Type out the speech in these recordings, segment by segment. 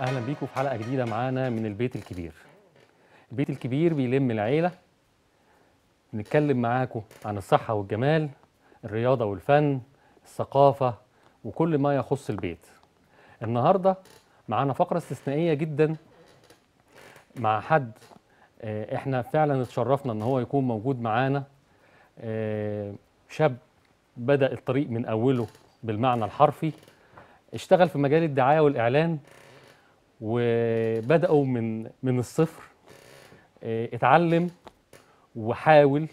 اهلا بيكم في حلقه جديده معانا من البيت الكبير البيت الكبير بيلم العيله نتكلم معاكم عن الصحه والجمال الرياضه والفن الثقافه وكل ما يخص البيت النهارده معانا فقره استثنائيه جدا مع حد آه، احنا فعلا اتشرفنا ان هو يكون موجود معانا آه، شاب بدا الطريق من اوله بالمعنى الحرفي اشتغل في مجال الدعايه والاعلان وبداوا من من الصفر آه، اتعلم وحاول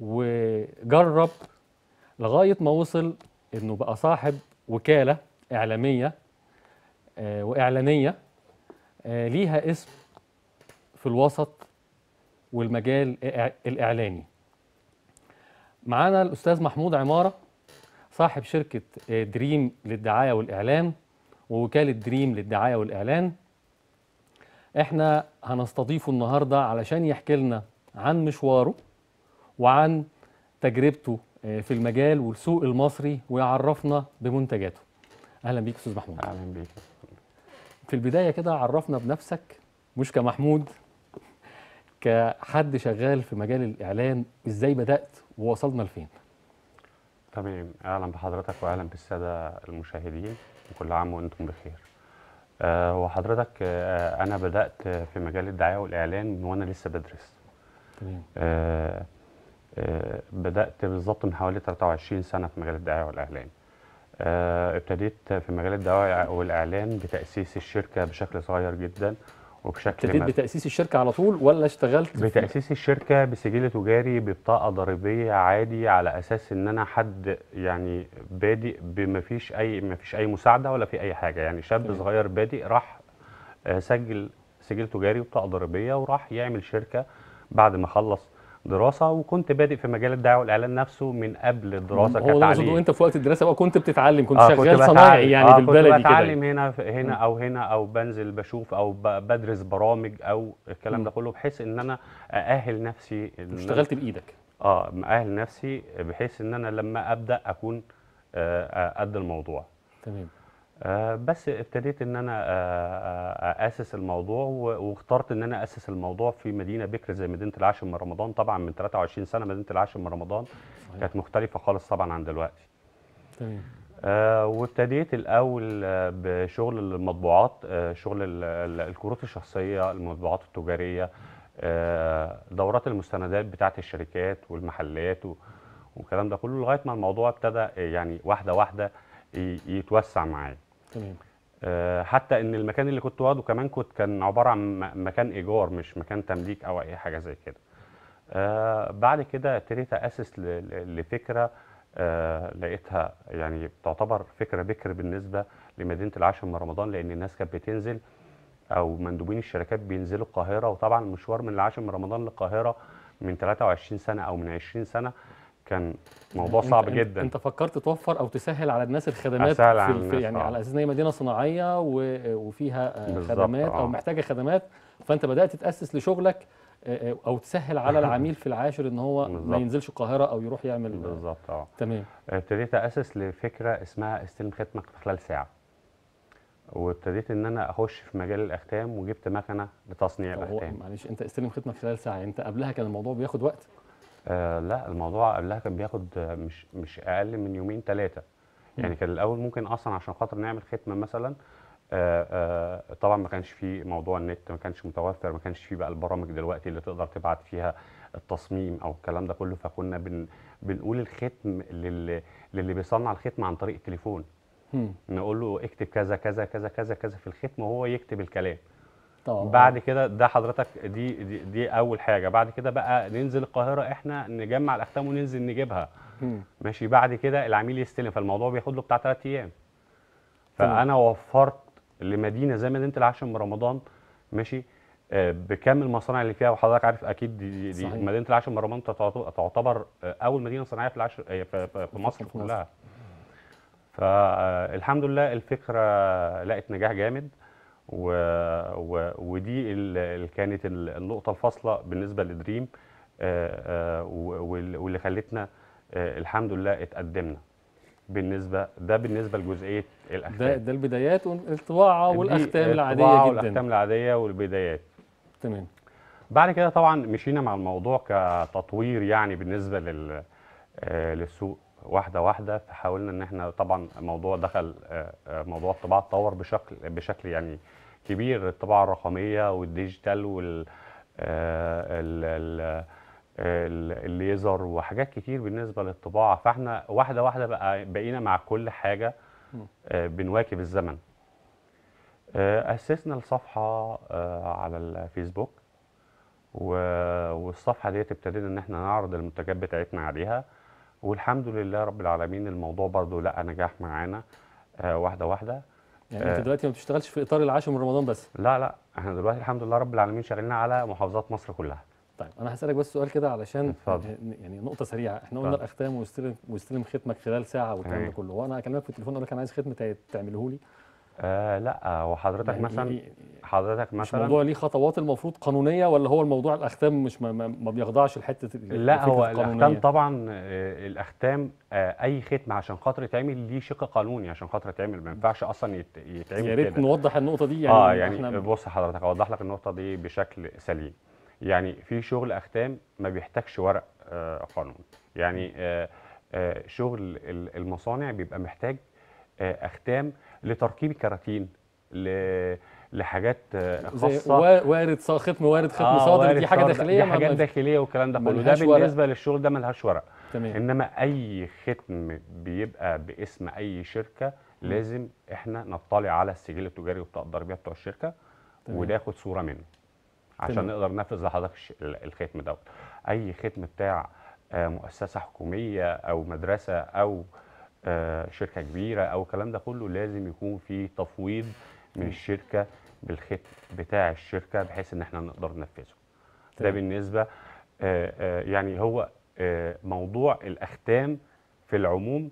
وجرب لغايه ما وصل انه بقى صاحب وكاله اعلاميه آه، واعلانيه آه، ليها اسم في الوسط والمجال الاعلاني معانا الاستاذ محمود عماره صاحب شركه دريم للدعايه والاعلان ووكالة دريم للدعاية والإعلان احنا هنستضيفه النهاردة علشان يحكي لنا عن مشواره وعن تجربته آه، في المجال والسوق المصري ويعرفنا بمنتجاته اهلا بيك استاذ محمود اهلا بيك في البدايه كده عرفنا بنفسك مش كمحمود كحد شغال في مجال الاعلان ازاي بدات ووصلنا لفين تمام اهلا بحضرتك واهلا بالساده المشاهدين وكل عام وانتم بخير آه، وحضرتك آه، انا بدات في مجال الدعايه والاعلان وانا لسه بدرس آه،, أه بدات بالظبط من حوالي 23 سنه في مجال الدعايه والاعلان ابتديت في مجال الدعايه والاعلان بتاسيس الشركه بشكل صغير جدا وبشكل ابتديت بتاسيس الشركه على طول ولا اشتغلت بتاسيس الشركه بسجل تجاري ببطاقه ضريبيه عادي على اساس ان انا حد يعني بادئ بما فيش اي ما فيش اي مساعده ولا في اي حاجه يعني شاب صغير بادئ راح آه، سجل سجل تجاري وبطاقه ضريبيه وراح يعمل شركه بعد ما خلص دراسه وكنت بادئ في مجال الدعايه والاعلان نفسه من قبل الدراسه هو كتعليم هو انت في وقت الدراسه بقى كنت بتتعلم كنت آه شغال صناعي يعني آه بالبلدي كده كنت بتعلم هنا هنا او هنا او بنزل بشوف او بدرس برامج او الكلام ده كله بحيث ان انا ااهل نفسي اشتغلت بايدك اه مأهل نفسي بحيث ان انا لما ابدا اكون قد آه، الموضوع تمام آه، بس ابتديت ان انا آه، آه، اسس الموضوع واخترت ان انا اسس الموضوع في مدينه بكر زي مدينه العاشر من رمضان طبعا من 23 سنه مدينه العاشر من رمضان صحيح. كانت مختلفه خالص طبعا عن دلوقتي تمام آه وابتديت الاول بشغل المطبوعات آه شغل الكروت الشخصيه المطبوعات التجاريه آه دورات المستندات بتاعه الشركات والمحلات والكلام ده كله لغايه ما الموضوع ابتدى يعني واحده واحده يتوسع معايا تمام آه، حتى ان المكان اللي كنت واخده كمان كنت كان عباره عن مكان ايجار مش مكان تمليك او اي حاجه زي كده آه، بعد كده ابتديت اسس لفكره آه، لقيتها يعني تعتبر فكره بكر بالنسبه لمدينه العاشر من رمضان لان الناس كانت بتنزل او مندوبين الشركات بينزلوا القاهره وطبعا المشوار من العاشر من رمضان للقاهره من 23 سنه او من 20 سنه كان موضوع صعب انت جدا انت فكرت توفر او تسهل على الناس الخدمات في, على الناس في يعني آه. على اساس ان هي مدينه صناعيه وفيها آه، خدمات آه. او محتاجه خدمات فانت بدات تاسس لشغلك آه، او تسهل على العميل في العاشر ان هو ما ينزلش القاهره او يروح يعمل بالظبط اه تمام ابتديت اسس لفكره اسمها استلم ختمك في خلال ساعه وابتديت ان انا اخش في مجال الاختام وجبت مكنه لتصنيع الاختام معلش انت استلم ختمك خلال ساعه انت قبلها كان الموضوع بياخد وقت آه لا الموضوع قبلها كان بياخد مش مش اقل من يومين ثلاثه يعني كان الاول ممكن اصلا عشان خاطر نعمل ختمه مثلا آآ آه، آآ آه، طبعا ما كانش في موضوع النت ما كانش متوفر ما كانش في بقى البرامج دلوقتي اللي تقدر تبعت فيها التصميم او الكلام ده كله فكنا بن بنقول الختم للي, للي بيصنع الختم عن طريق التليفون نقول له اكتب كذا كذا كذا كذا كذا في الختم وهو يكتب الكلام طبعا. اه، اه. بعد كده ده حضرتك دي, دي دي اول حاجه بعد كده بقى ننزل القاهره احنا نجمع الاختام وننزل نجيبها مم. ماشي بعد كده العميل يستلم فالموضوع بياخد له بتاع 3 ايام فانا وفرت لمدينه زي مدينه العاشر من رمضان ماشي آه، بكم المصانع اللي فيها وحضرتك عارف اكيد دي, دي دي مدينه العاشر من رمضان تعتبر اول مدينه صناعيه في العاشر في مصر كلها فالحمد لله الفكره لقت نجاح جامد و... و... ودي اللي كانت النقطه الفاصله بالنسبه لدريم آه، آه، واللي خلتنا آه، الحمد لله اتقدمنا بالنسبه ده بالنسبه لجزئيه الاختام ده, ده البدايات والطباعه والاختام العاديه جدا والاختام العاديه والبدايات تمام بعد كده طبعا مشينا مع الموضوع كتطوير يعني بالنسبه لل... للسوق واحده واحده فحاولنا ان احنا طبعا الموضوع دخل آه، آه، موضوع الطباعه اتطور بشكل بشكل يعني كبير الطباعه الرقميه والديجيتال وال آه، الليزر وحاجات كتير بالنسبه للطباعه فاحنا واحده واحده بقى بقينا مع كل حاجه بنواكب الزمن اسسنا الصفحه على الفيسبوك والصفحه ديت ابتدينا ان احنا نعرض المنتجات بتاعتنا عليها والحمد لله رب العالمين الموضوع برضو لقى نجاح معانا آه، واحده واحده يعني انت آه، دلوقتي ما بتشتغلش في اطار العاشر من رمضان بس لا لا احنا دلوقتي الحمد لله رب العالمين شغالين على محافظات مصر كلها طيب انا هسالك بس سؤال كده علشان فضل. يعني نقطه سريعه احنا قلنا الاختام ويستلم ويستلم ختمك خلال ساعه والكلام ده كله وانا اكلمك في التليفون اقول لك انا عايز ختم تعمله لي آه لا آه، وحضرتك يعني مثلا إيه؟ حضرتك مثلا الموضوع ليه خطوات المفروض قانونيه ولا هو الموضوع الاختام مش ما, ما بيخضعش لحته لا هو الاختام طبعا آه، الاختام آه، اي ختم عشان خاطر يتعمل ليه شق قانوني عشان خاطر يتعمل ما ينفعش اصلا يتعمل يا ريت نوضح النقطه دي يعني اه يعني احنا بص حضرتك اوضح لك النقطه دي بشكل سليم يعني في شغل اختام ما بيحتاجش ورق آه يعني آه آه شغل المصانع بيبقى محتاج اختام لتركيب الكراتين لحاجات آه، خاصه وارد ختم وارد ختم آه صادر وارد دي حاجه داخليه دي حاجات داخليه والكلام ده كله ده بالنسبه ورق. للشغل ده ملهاش ورق تمام. انما اي ختم بيبقى باسم اي شركه لازم احنا نطلع على السجل التجاري وبطاقه الضريبيه بتوع الشركه تمام. وناخد صوره منه عشان تمام. نقدر ننفذ لحضرتك الختم دوت اي ختم بتاع آه، مؤسسه حكوميه او مدرسه او آه، شركه كبيره او الكلام ده كله لازم يكون في تفويض من الشركه بالخط بتاع الشركه بحيث ان احنا نقدر ننفذه. ده بالنسبه آه، آه، يعني هو موضوع الاختام في العموم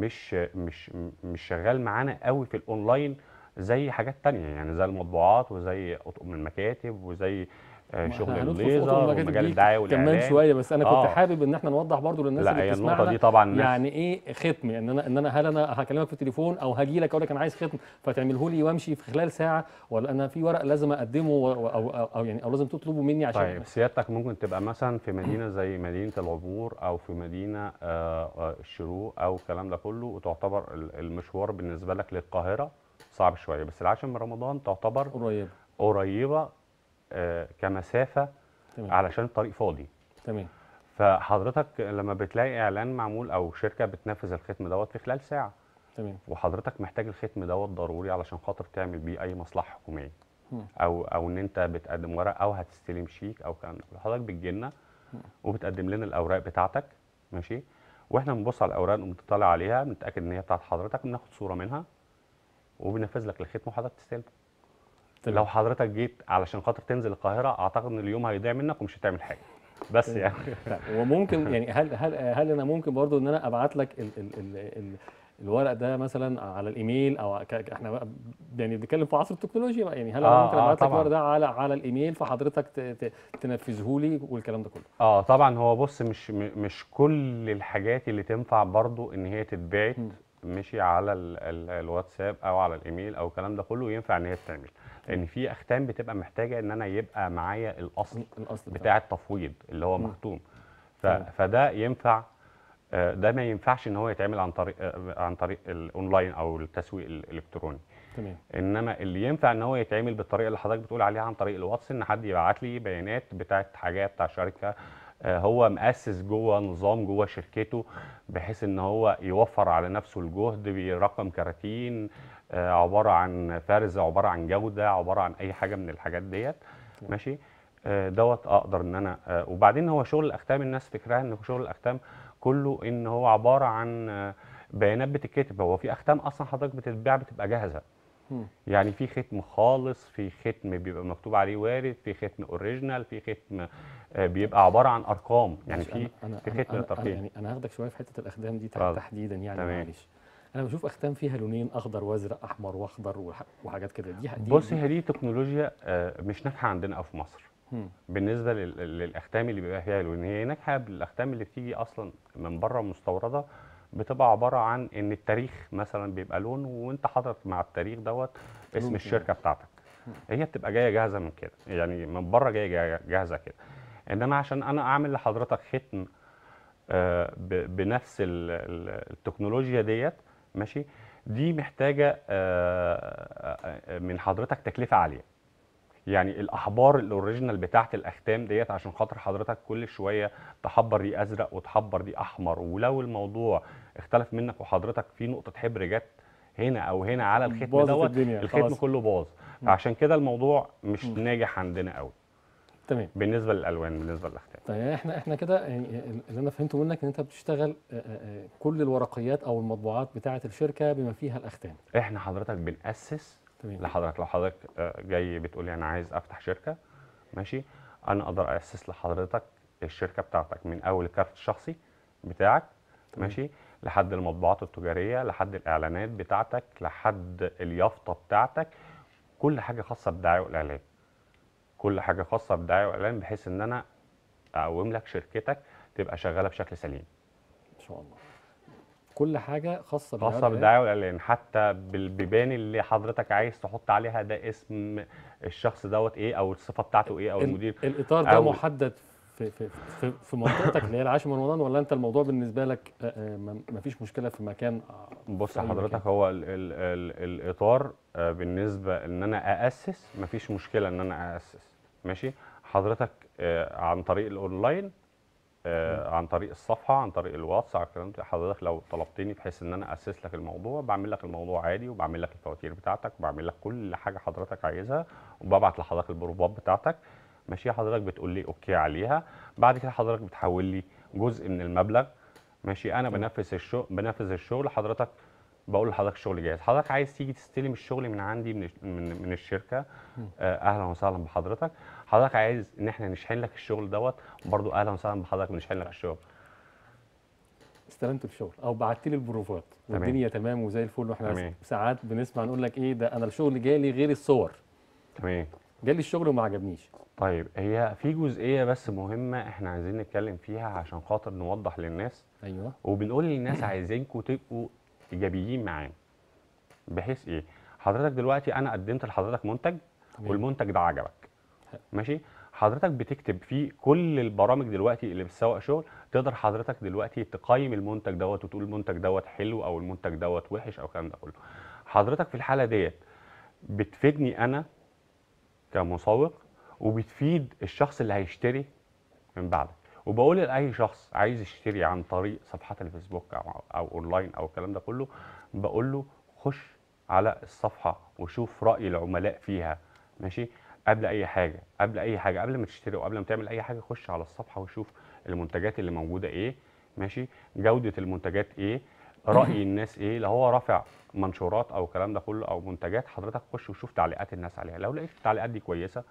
مش مش مش شغال معانا قوي في الاونلاين زي حاجات تانية يعني زي المطبوعات وزي اطقم المكاتب وزي آه، شغل الليزر ومجال الدعايه والاعلان كمان شويه بس انا كنت آه. كنت حابب ان احنا نوضح برضو للناس لا اللي بتسمعنا النقطه دي طبعا يعني ايه ختم يعني ان انا ان انا هل انا هكلمك في التليفون او هاجي لك اقول لك انا عايز ختم فتعمله لي وامشي في خلال ساعه ولا انا في ورق لازم اقدمه او او, أو يعني او لازم تطلبه مني عشان طيب سيادتك ممكن تبقى مثلا في مدينه زي مدينه العبور او في مدينه آه، آه، الشروق او الكلام ده كله وتعتبر المشوار بالنسبه لك للقاهره صعب شويه بس العاشر من رمضان تعتبر قريبه قريبه آه، كمسافه تمام. علشان الطريق فاضي تمام فحضرتك لما بتلاقي اعلان معمول او شركه بتنفذ الختم دوت في خلال ساعه تمام وحضرتك محتاج الختم دوت ضروري علشان خاطر تعمل بيه اي مصلحه حكوميه او او ان انت بتقدم ورق او هتستلم شيك او كان حضرتك بتجيلنا وبتقدم لنا الاوراق بتاعتك ماشي واحنا بنبص على الاوراق وبنطلع عليها بنتاكد ان هي بتاعت حضرتك بناخد صوره منها وبننفذ لك الختم وحضرتك تستلم لو حضرتك جيت علشان خاطر تنزل القاهره اعتقد ان اليوم هيضيع منك ومش هتعمل حاجه بس يعني طيب، وممكن يعني هل هل هل انا ممكن برضو ان انا ابعت لك ال ال ال ال الورق ده مثلا على الايميل او احنا يعني بنتكلم في عصر التكنولوجيا يعني هل آه انا ممكن آه، ابعت آه لك الورق ده على على الايميل فحضرتك تنفذه لي والكلام ده كله اه طبعا هو بص مش مش كل الحاجات اللي تنفع برضو ان هي تتبعت مشي على الواتساب او على الايميل او الكلام ده كله ينفع ان هي تتعمل لان في اختام بتبقى محتاجه ان انا يبقى معايا الاصل الاصل بتاع التفويض اللي هو مختوم ف... فده ينفع آه، ده ما ينفعش ان هو يتعمل عن طريق آه، عن طريق الاونلاين او التسويق الالكتروني تمام انما اللي ينفع ان هو يتعمل بالطريقه اللي حضرتك بتقول عليها عن طريق الواتس ان حد يبعت لي بيانات بتاعه حاجات بتاع شركه آه، هو مؤسس جوه نظام جوه شركته بحيث ان هو يوفر على نفسه الجهد برقم كراتين آه، عباره عن فرز عباره عن جوده عباره عن اي حاجه من الحاجات ديت ماشي آه، دوت اقدر ان انا آه، وبعدين هو شغل الاختام الناس فكرها ان شغل الاختام كله ان هو عباره عن بيانات بتتكتب هو في اختام اصلا حضرتك بتتباع بتبقى جاهزه يعني في ختم خالص في ختم بيبقى مكتوب عليه وارد في ختم اوريجينال في ختم بيبقى عباره عن ارقام يعني في في ختم ترقيم يعني انا هاخدك شويه في حته الاخدام دي تحديدا يعني معلش انا بشوف اختام فيها لونين اخضر وازرق احمر واخضر وحاجات كده دي بص هي دي تكنولوجيا آه، مش ناجحه عندنا في مصر بالنسبه للاختام اللي بيبقى فيها لون هي ناجحه بالاختام اللي بتيجي اصلا من بره مستورده بتبقى عباره عن ان التاريخ مثلا بيبقى لون وانت حاطط مع التاريخ دوت اسم الشركه بتاعتك هي بتبقى جايه جاهزه من كده يعني من بره جايه جاهزه كده انما عشان انا اعمل لحضرتك ختم آه، بنفس التكنولوجيا ديت ماشي دي محتاجه آه، آه، آه، من حضرتك تكلفه عاليه يعني الاحبار الاوريجينال بتاعه الاختام ديت عشان خاطر حضرتك كل شويه تحبر دي ازرق وتحبر دي احمر ولو الموضوع اختلف منك وحضرتك في نقطه حبر جت هنا او هنا على الختم دوت الختم كله باظ فعشان كده الموضوع مش ناجح عندنا قوي تمام بالنسبه للالوان بالنسبه للاختام طيب يعني احنا احنا كده يعني اللي انا فهمته منك ان انت بتشتغل كل الورقيات او المطبوعات بتاعه الشركه بما فيها الاختام احنا حضرتك بناسس تمام لحضرتك لو حضرتك جاي بتقول لي انا عايز افتح شركه ماشي انا اقدر اسس لحضرتك الشركه بتاعتك من اول الكارت الشخصي بتاعك تمام. ماشي لحد المطبوعات التجاريه لحد الاعلانات بتاعتك لحد اليافطه بتاعتك كل حاجه خاصه بالدعايه والاعلانات كل حاجه خاصه بالدعايه والاعلان بحيث ان انا اقوم لك شركتك تبقى شغاله بشكل سليم ان شاء الله كل حاجه خاصه بالدعايه خاصه بالدعايه والاعلان حتى بالبيبان اللي حضرتك عايز تحط عليها ده اسم الشخص دوت ايه او الصفه بتاعته ايه او المدير الاطار ده محدد في في في, في منطقتك اللي هي العاشر من رمضان ولا انت الموضوع بالنسبه لك ما فيش مشكله في مكان آه، بص حضرتك هو الـ الـ الـ الاطار بالنسبه ان انا اسس ما فيش مشكله ان انا اسس ماشي حضرتك آه، عن طريق الاونلاين آه، عن طريق الصفحه عن طريق الواتس على الكلام حضرتك لو طلبتني بحيث ان انا اسس لك الموضوع بعمل لك الموضوع عادي وبعمل لك الفواتير بتاعتك وبعمل لك كل حاجه حضرتك عايزها وببعت لحضرتك البروفات بتاعتك ماشي حضرتك بتقول لي اوكي عليها بعد كده حضرتك بتحول لي جزء من المبلغ ماشي انا بنفذ الشغل بنفذ الشغل حضرتك بقول لحضرتك الشغل جاهز حضرتك عايز تيجي تستلم الشغل من عندي من من, من الشركه آه، اهلا وسهلا بحضرتك حضرتك عايز ان احنا نشحن لك الشغل دوت برضو اهلا وسهلا بحضرتك نشحن لك الشغل استلمت الشغل او بعت لي البروفات والدنيا تمام وزي الفل واحنا ساعات بنسمع نقول لك ايه ده انا الشغل جالي غير الصور تمام جالي الشغل وما عجبنيش طيب هي في جزئيه بس مهمه احنا عايزين نتكلم فيها عشان خاطر نوضح للناس ايوه وبنقول للناس عايزينكم تبقوا ايجابيين معاه بحيث ايه حضرتك دلوقتي انا قدمت لحضرتك منتج طبعا. والمنتج ده عجبك ماشي حضرتك بتكتب فيه كل البرامج دلوقتي اللي بتسوق شغل تقدر حضرتك دلوقتي تقيم المنتج دوت وتقول المنتج دوت حلو او المنتج دوت وحش او الكلام ده كله حضرتك في الحاله ديت بتفيدني انا كمسوق وبتفيد الشخص اللي هيشتري من بعدك وبقول لاي شخص عايز يشتري عن طريق صفحات الفيسبوك او او اونلاين او الكلام ده كله بقول له خش على الصفحه وشوف راي العملاء فيها ماشي قبل اي حاجه قبل اي حاجه قبل ما تشتري وقبل ما تعمل اي حاجه خش على الصفحه وشوف المنتجات اللي موجوده ايه ماشي جوده المنتجات ايه راي الناس ايه لو هو رافع منشورات او الكلام ده كله او منتجات حضرتك خش وشوف تعليقات الناس عليها لو لقيت التعليقات دي كويسه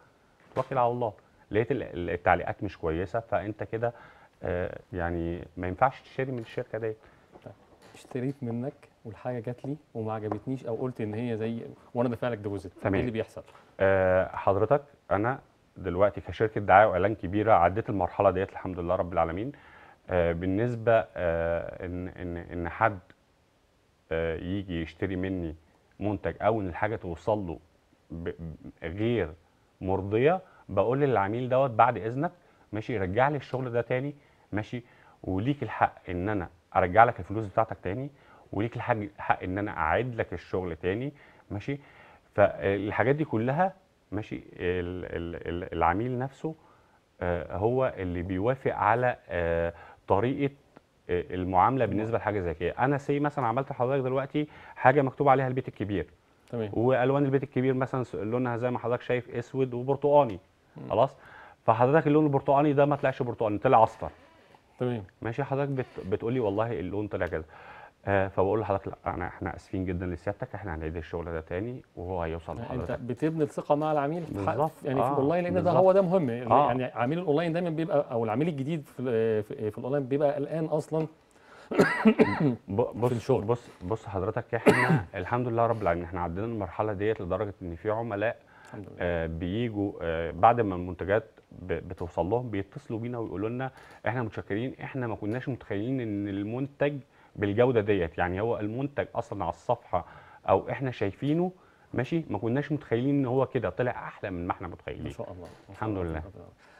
توكل على الله لقيت التعليقات مش كويسه فانت كده آه، يعني ما ينفعش تشتري من الشركه ديت اشتريت منك والحاجه جات لي وما عجبتنيش او قلت ان هي زي وانا دافع لك ديبوزيت ايه اللي بيحصل؟ أه حضرتك انا دلوقتي كشركه دعايه واعلان كبيره عديت المرحله ديت الحمد لله رب العالمين أه بالنسبه أه ان ان ان حد أه يجي يشتري مني منتج او ان الحاجه توصل له غير مرضيه بقول للعميل دوت بعد اذنك ماشي رجع لي الشغل ده تاني ماشي وليك الحق ان انا ارجع لك الفلوس بتاعتك تاني وليك الحق ان انا اعيد لك الشغل تاني ماشي فالحاجات دي كلها ماشي العميل نفسه آه، هو اللي بيوافق على آه، طريقه آه، المعامله بالنسبه لحاجه زي كده انا سي مثلا عملت لحضرتك دلوقتي حاجه مكتوب عليها البيت الكبير تمام والوان البيت الكبير مثلا لونها زي ما حضرتك شايف اسود وبرتقاني خلاص فحضرتك اللون البرتقالي ده ما طلعش برتقالي طلع اصفر تمام ماشي حضرتك بت... بتقول لي والله اللون طلع كده آه فبقول لحضرتك لا انا احنا اسفين جدا لسيادتك احنا هنعيد الشغل ده تاني وهو هيوصل يعني لحضرتك انت بتبني الثقه مع العميل بالظبط يعني آه في الاونلاين لان ده هو ده مهم يعني آه. يعني عميل الاونلاين دايما بيبقى او العميل الجديد في, في, في الاونلاين بيبقى قلقان اصلا بص في الشغل بص بص حضرتك احنا الحمد لله رب العالمين احنا عدينا المرحله ديت لدرجه ان في عملاء آه بيجوا آه بعد ما المنتجات بتوصل لهم بيتصلوا بينا ويقولوا لنا احنا متشكرين احنا ما كناش متخيلين ان المنتج بالجوده ديت يعني هو المنتج اصلا على الصفحه او احنا شايفينه ماشي ما كناش متخيلين ان هو كده طلع احلى من ما احنا متخيلين ما شاء الله الحمد لله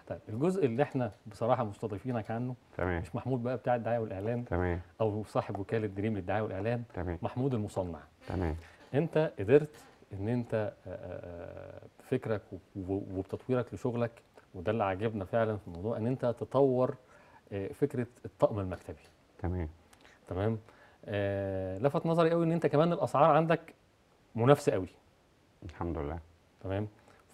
طيب الجزء اللي احنا بصراحه مستضيفينك عنه تمام مش محمود بقى بتاع الدعايه والاعلان تمام او صاحب وكاله دريم للدعايه والاعلان تمام محمود المصنع تمام انت قدرت ان انت بفكرك وبتطويرك لشغلك وده اللي عجبنا فعلا في الموضوع ان انت تطور فكره الطقم المكتبي تمام تمام لفت نظري قوي ان انت كمان الاسعار عندك منافسه قوي الحمد لله تمام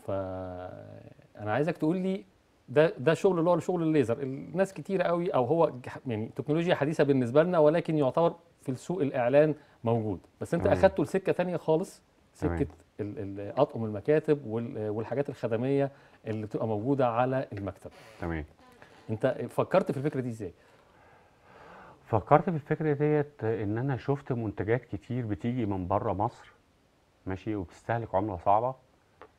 فانا عايزك تقول لي ده ده شغل اللي هو شغل الليزر الناس كتيره قوي او هو يعني تكنولوجيا حديثه بالنسبه لنا ولكن يعتبر في السوق الاعلان موجود بس انت اخدته لسكه ثانيه خالص سكه اطقم المكاتب والحاجات الخدميه اللي بتبقى موجوده على المكتب تمام انت فكرت في الفكره دي ازاي فكرت في الفكره ديت ان انا شفت منتجات كتير بتيجي من بره مصر ماشي وبتستهلك عمله صعبه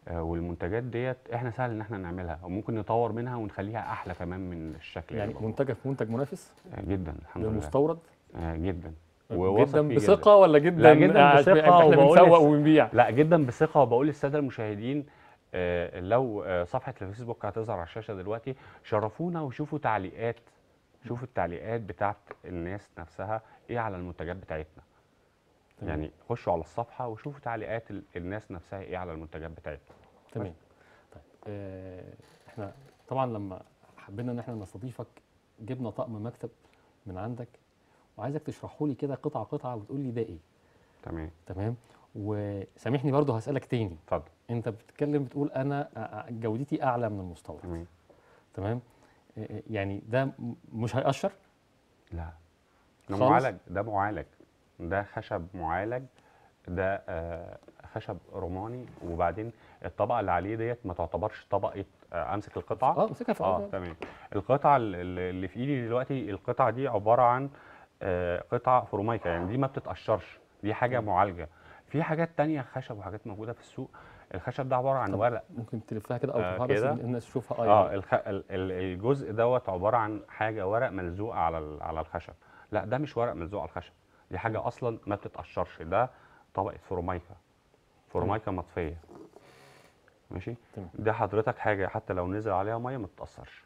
آه، والمنتجات ديت احنا سهل ان احنا نعملها وممكن نطور منها ونخليها احلى كمان من الشكل يعني, يعني منتجك منتج منافس آه، جدا الحمد لله مستورد آه، جدا جدا بثقه ولا جدا لا جدا بثقه وبنسوق ونبيع وبنبيع لا جدا بثقه وبقول للساده المشاهدين آه، لو آه، صفحه الفيسبوك هتظهر على الشاشه دلوقتي شرفونا وشوفوا تعليقات شوفوا التعليقات بتاعت الناس نفسها ايه على المنتجات بتاعتنا تمام. يعني خشوا على الصفحه وشوفوا تعليقات الناس نفسها ايه على المنتجات بتاعتنا تمام طيب آه احنا طبعا لما حبينا ان احنا نستضيفك جبنا طقم مكتب من عندك وعايزك تشرحه لي كده قطعه قطعه وتقول لي ده ايه تمام تمام وسامحني برضه هسالك تاني اتفضل انت بتتكلم بتقول انا جودتي اعلى من المستورد تمام تمام يعني ده مش هيأشر لا ده معالج ده معالج ده خشب معالج ده خشب روماني وبعدين الطبقه اللي عليه ديت ما تعتبرش طبقه امسك القطعه اه امسكها في اه تمام القطعه اللي في ايدي دلوقتي القطعه دي عباره عن آه، قطع فورمايكا يعني دي ما بتتقشرش دي حاجه معالجه في حاجات تانية خشب وحاجات موجوده في السوق الخشب ده عباره عن ورق ممكن تلفها كده او آه، تبقى بس الناس تشوفها اه, آه، يعني. الخ... ال... الجزء دوت عباره عن حاجه ورق ملزوقه على ال... على الخشب لا ده مش ورق ملزوق على الخشب دي حاجه اصلا ما بتتقشرش ده طبقه فورمايكا فورمايكا مطفيه ماشي ده حضرتك حاجه حتى لو نزل عليها ميه ما تتاثرش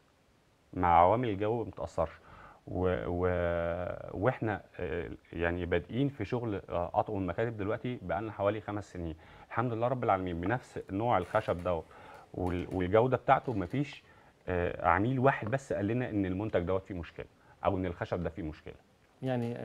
مع عوامل الجو ما تتاثرش و و واحنا آه، يعني بادئين في شغل آه، اطقم المكاتب دلوقتي بقالنا حوالي خمس سنين الحمد لله رب العالمين بنفس نوع الخشب ده والجوده بتاعته مفيش آه، عميل واحد بس قال لنا ان المنتج دوت فيه مشكله او ان الخشب ده فيه مشكله يعني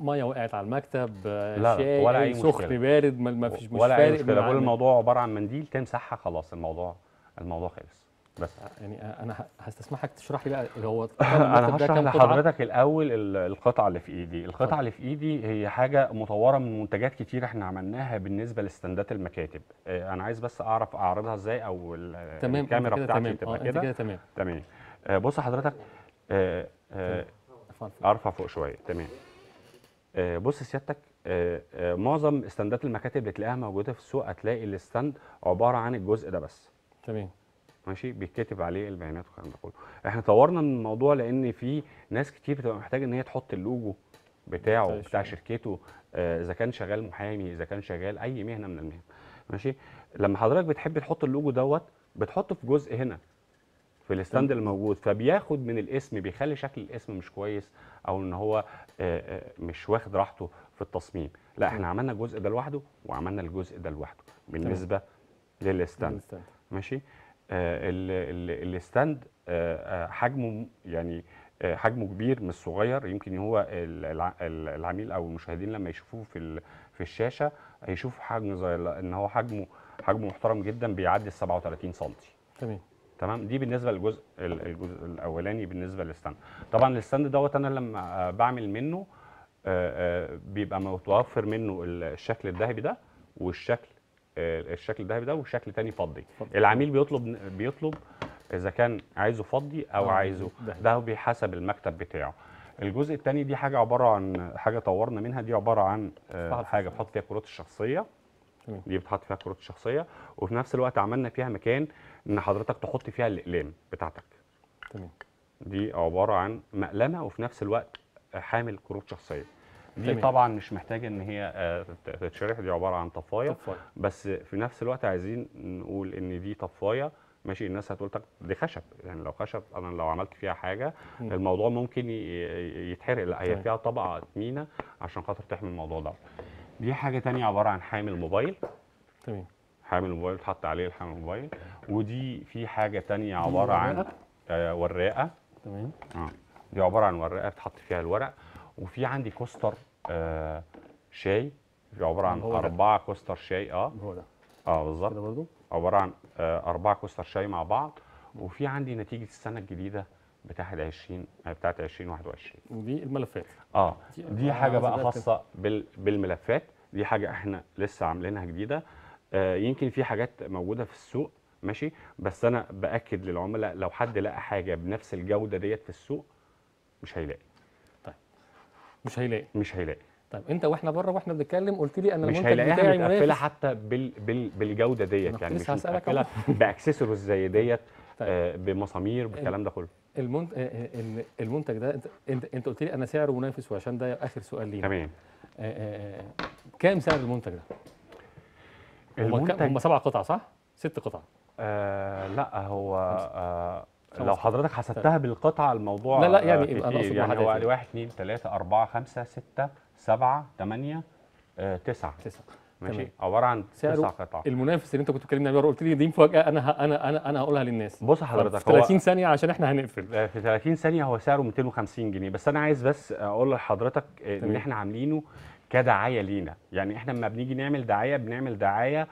ميه وقعت على المكتب لا شاي ولا اي سخن بارد ما فيش مشكله ولا أي مشكله كل الموضوع عباره عن منديل تمسحها خلاص الموضوع الموضوع خلص بس آه، يعني آه، انا هستسمحك تشرح لي بقى اللي هو انا هشرح لحضرتك الاول القطعه اللي في ايدي القطعه اللي في ايدي هي حاجه مطوره من منتجات كتير احنا عملناها بالنسبه لاستندات المكاتب آه، انا عايز بس اعرف اعرضها ازاي او تمام الكاميرا بتاعتي تمام. تبقى كده تمام تمام بص حضرتك ارفع فوق شويه تمام بص سيادتك معظم استندات المكاتب اللي تلاقيها موجوده في السوق هتلاقي الاستند عباره عن الجزء ده بس تمام ماشي بيتكتب عليه البيانات والكلام ده كله احنا طورنا من الموضوع لان في ناس كتير بتبقى محتاجه ان هي تحط اللوجو بتاعه بتاع شركته آه، اذا آه كان شغال محامي اذا كان شغال اي مهنه من المهن ماشي لما حضرتك بتحب تحط اللوجو دوت بتحطه في جزء هنا في الستاند الموجود فبياخد من الاسم بيخلي شكل الاسم مش كويس او ان هو آه، آه، مش واخد راحته في التصميم لا احنا عملنا الجزء ده لوحده وعملنا الجزء ده لوحده بالنسبه للستاند ماشي آه، الستاند آه، آه، حجمه يعني حجمه كبير مش صغير يمكن هو العميل او المشاهدين لما يشوفوه في في الشاشه هيشوف حجم زي ان هو حجمه حجمه محترم جدا بيعدي ال 37 سم تمام تمام دي بالنسبه للجزء الجزء الاولاني بالنسبه للستاند طبعا الستاند دوت انا لما بعمل منه بيبقى متوفر منه الشكل الذهبي ده والشكل الشكل الذهبي ده وشكل تاني فضي فضل. العميل بيطلب بيطلب اذا كان عايزه فضي او آه، عايزه ذهبي حسب المكتب بتاعه الجزء الثاني دي حاجه عباره عن حاجه طورنا منها دي عباره عن آه، حاجه بحط فيها كروت الشخصيه دي بتحط فيها كروت الشخصيه وفي نفس الوقت عملنا فيها مكان ان حضرتك تحط فيها الاقلام بتاعتك تمام دي عباره عن مقلمه وفي نفس الوقت حامل كروت شخصيه دي تمام. طيب طبعا مش محتاجه ان هي آه، تتشرح دي عباره عن طفايه طفاية. بس في نفس الوقت عايزين نقول ان دي طفايه ماشي الناس هتقول لك دي خشب يعني لو خشب انا لو عملت فيها حاجه م. الموضوع ممكن يتحرق لا هي طيب. فيها طبقه ثمينه عشان خاطر تحمي الموضوع ده دي حاجه تانية عباره عن حامل موبايل تمام حامل موبايل اتحط عليه الحامل موبايل ودي في حاجه تانية عباره عن آه ورقه تمام اه دي عباره عن ورقه بتحط فيها الورق وفي عندي كوستر آه، شاي عباره عن اربعه كوستر شاي اه هو ده اه بالظبط كده برضه عباره عن اربع آه، اربعه كوستر شاي مع بعض وفي عندي نتيجه السنه الجديده بتاعت 20 بتاعت 2021 ودي الملفات اه دي حاجه بقى خاصه بالملفات دي حاجه احنا لسه عاملينها جديده آه يمكن في حاجات موجوده في السوق ماشي بس انا باكد للعملاء لو حد لقى حاجه بنفس الجوده ديت في السوق مش هيلاقي مش هيلاقي مش هيلاقي طيب انت واحنا بره واحنا بنتكلم قلت لي ان المنتج بتاعي منافس مش حتى بال بال بالجوده ديت يعني مش هسألك باكسسوارز زي ديت طيب. آه بمسامير بالكلام ده كله آه، آه، المنتج ده انت انت, قلت لي انا سعره منافس وعشان ده اخر سؤال لينا تمام آه، كام سعر المنتج ده؟ المنتج هم سبع قطع صح؟ ست قطع آه لا هو آه لو حضرتك حسبتها طيب. بالقطعه الموضوع لا لا يعني يبقى انا يعني هو 1 2 3 4 5 6 7 8 9 9 ماشي عباره عن تسع قطع المنافس اللي انت كنت بتكلمني عليه قلت لي دي مفاجاه انا انا انا انا هقولها للناس بص حضرتك في 30 ثانيه عشان احنا هنقفل في 30 ثانيه هو سعره 250 جنيه بس انا عايز بس اقول لحضرتك ان آه، احنا عاملينه كدعايه لينا يعني احنا لما بنيجي نعمل دعايه بنعمل دعايه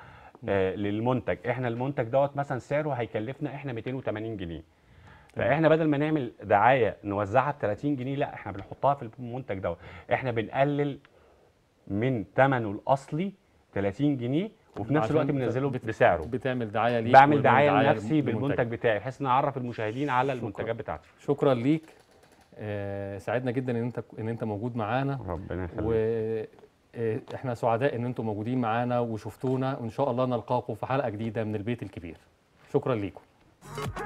آه للمنتج احنا المنتج دوت مثلا سعره هيكلفنا احنا 280 جنيه فاحنا بدل ما نعمل دعايه نوزعها ب 30 جنيه لا احنا بنحطها في المنتج دوت احنا بنقلل من ثمنه الاصلي 30 جنيه وفي نفس الوقت بننزله بسعره بتعمل دعايه ليك بعمل دعايه لنفسي بالمنتج بتاعي بحيث ان اعرف المشاهدين على شكرا. المنتجات بتاعتي شكرا ليك آه سعدنا جدا ان انت ان انت موجود معانا ربنا يخليك واحنا آه، سعداء ان انتم موجودين معانا وشفتونا وان شاء الله نلقاكم في حلقه جديده من البيت الكبير شكرا ليكم